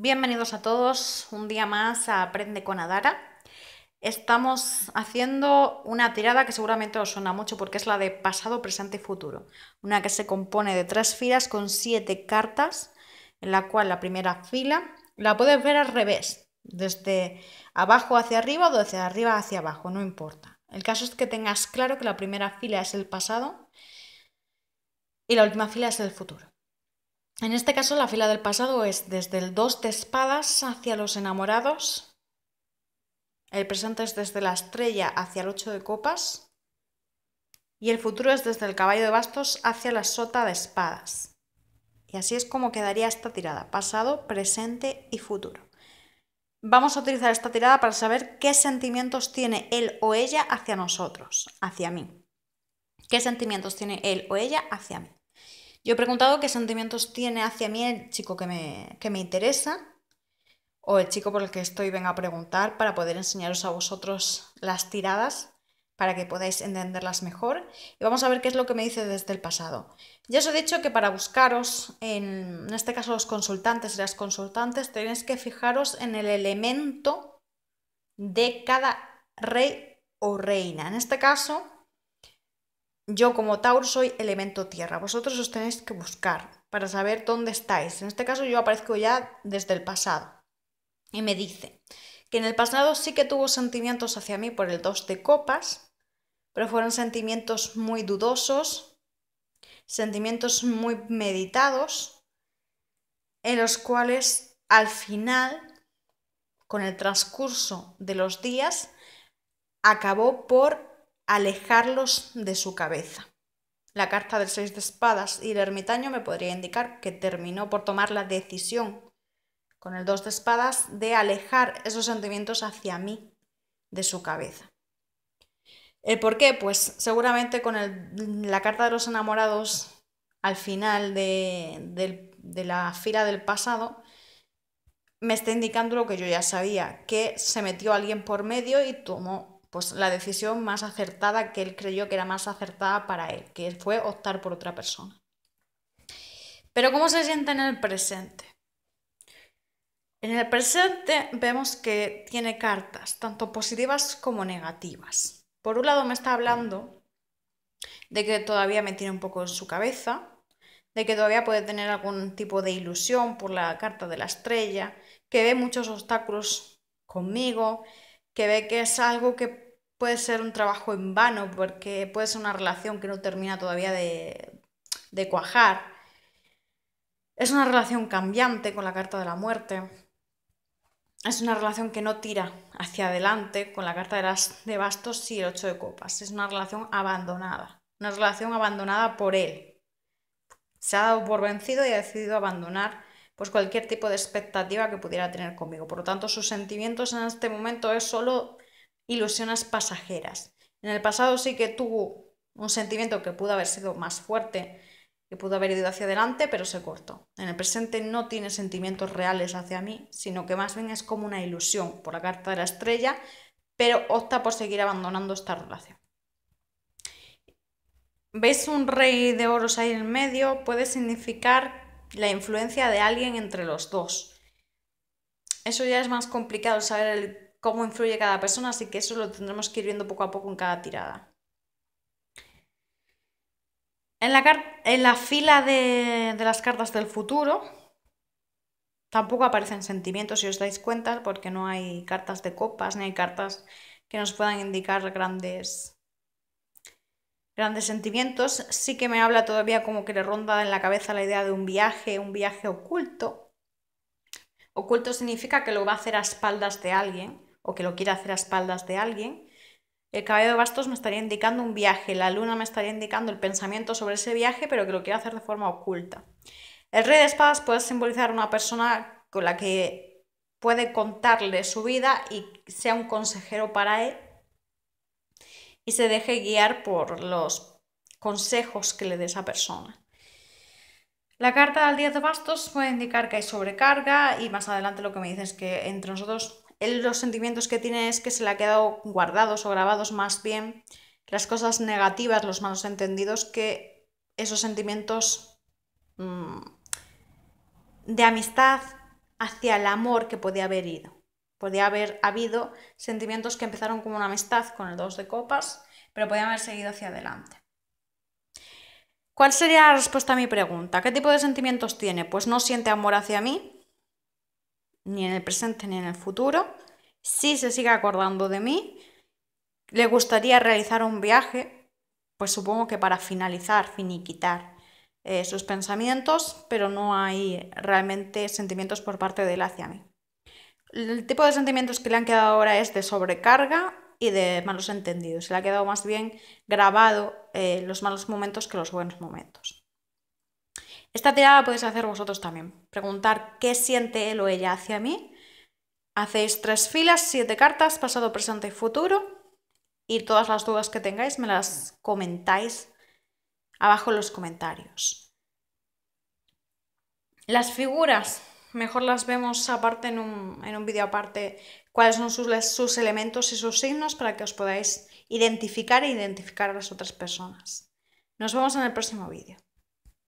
Bienvenidos a todos un día más a Aprende con Adara. Estamos haciendo una tirada que seguramente os suena mucho porque es la de pasado, presente y futuro. Una que se compone de tres filas con siete cartas, en la cual la primera fila la puedes ver al revés, desde abajo hacia arriba o desde arriba hacia abajo, no importa. El caso es que tengas claro que la primera fila es el pasado y la última fila es el futuro. En este caso, la fila del pasado es desde el 2 de espadas hacia los enamorados. El presente es desde la estrella hacia el 8 de copas. Y el futuro es desde el caballo de bastos hacia la sota de espadas. Y así es como quedaría esta tirada, pasado, presente y futuro. Vamos a utilizar esta tirada para saber qué sentimientos tiene él o ella hacia nosotros, hacia mí. ¿Qué sentimientos tiene él o ella hacia mí? Yo he preguntado qué sentimientos tiene hacia mí el chico que me, que me interesa o el chico por el que estoy venga a preguntar para poder enseñaros a vosotros las tiradas para que podáis entenderlas mejor. Y vamos a ver qué es lo que me dice desde el pasado. Ya os he dicho que para buscaros, en, en este caso los consultantes y las consultantes, tenéis que fijaros en el elemento de cada rey o reina. En este caso, yo como Tauro soy elemento tierra. Vosotros os tenéis que buscar para saber dónde estáis. En este caso yo aparezco ya desde el pasado. Y me dice que en el pasado sí que tuvo sentimientos hacia mí por el 2 de copas, pero fueron sentimientos muy dudosos, sentimientos muy meditados, en los cuales al final, con el transcurso de los días, acabó por alejarlos de su cabeza. La carta del seis de espadas y el ermitaño me podría indicar que terminó por tomar la decisión con el dos de espadas de alejar esos sentimientos hacia mí de su cabeza. ¿El por qué? Pues seguramente con la carta de los enamorados al final de la fila del pasado me está indicando lo que yo ya sabía, que se metió alguien por medio y tomó pues la decisión más acertada que él creyó que era más acertada para él, que fue optar por otra persona. Pero ¿cómo se siente en el presente? En el presente vemos que tiene cartas, tanto positivas como negativas. Por un lado me está hablando de que todavía me tiene un poco en su cabeza, de que todavía puede tener algún tipo de ilusión por la carta de la estrella, que ve muchos obstáculos conmigo, que ve que es algo que puede ser un trabajo en vano, porque puede ser una relación que no termina todavía de, cuajar. Es una relación cambiante con la carta de la muerte. Es una relación que no tira hacia adelante con la carta de, las, de bastos y el ocho de copas. Es una relación abandonada. Una relación abandonada por él. Se ha dado por vencido y ha decidido abandonar pues cualquier tipo de expectativa que pudiera tener conmigo. Por lo tanto, sus sentimientos en este momento es solo ilusiones pasajeras. En el pasado sí que tuvo un sentimiento que pudo haber sido más fuerte, que pudo haber ido hacia adelante, pero se cortó. En el presente no tiene sentimientos reales hacia mí, sino que más bien es como una ilusión por la carta de la estrella, pero opta por seguir abandonando esta relación. ¿Veis un rey de oros ahí en medio? Puede significar la influencia de alguien entre los dos. Eso ya es más complicado saber cómo influye cada persona, así que eso lo tendremos que ir viendo poco a poco en cada tirada. En la, en la fila de, de las cartas del futuro tampoco aparecen sentimientos, si os dais cuenta, porque no hay cartas de copas ni hay cartas que nos puedan indicar grandes grandes sentimientos. Sí que me habla todavía como que le ronda en la cabeza la idea de un viaje, un viaje oculto. Oculto significa que lo va a hacer a espaldas de alguien o que lo quiere hacer a espaldas de alguien. El caballo de bastos me estaría indicando un viaje, la luna me estaría indicando el pensamiento sobre ese viaje, pero que lo quiere hacer de forma oculta. El rey de espadas puede simbolizar una persona con la que puede contarle su vida y sea un consejero para él y se deje guiar por los consejos que le dé esa persona. La carta al 10 de bastos puede indicar que hay sobrecarga y más adelante lo que me dice es que entre nosotros los sentimientos que tiene es que se le ha quedado guardados o grabados más bien las cosas negativas, los malos entendidos, que esos sentimientos mm, de amistad hacia el amor que podía haber ido podía haber habido sentimientos que empezaron como una amistad con el dos de copas, pero podían haber seguido hacia adelante. ¿Cuál sería la respuesta a mi pregunta? ¿Qué tipo de sentimientos tiene? Pues no siente amor hacia mí, ni en el presente ni en el futuro. Sí se sigue acordando de mí. Le gustaría realizar un viaje, pues supongo que para finalizar, finiquitar eh, sus pensamientos, pero no hay realmente sentimientos por parte de él hacia mí. El tipo de sentimientos que le han quedado ahora es de sobrecarga y de malos entendidos. Se le ha quedado más bien grabado eh, los malos momentos que los buenos momentos. Esta tirada la podéis hacer vosotros también. Preguntar qué siente él o ella hacia mí. Hacéis tres filas, siete cartas, pasado, presente y futuro. Y todas las dudas que tengáis me las comentáis abajo en los comentarios. Las figuras Mejor las vemos aparte en un, en un vídeo aparte cuáles son sus, sus elementos y sus signos para que os podáis identificar e identificar a las otras personas. Nos vemos en el próximo vídeo.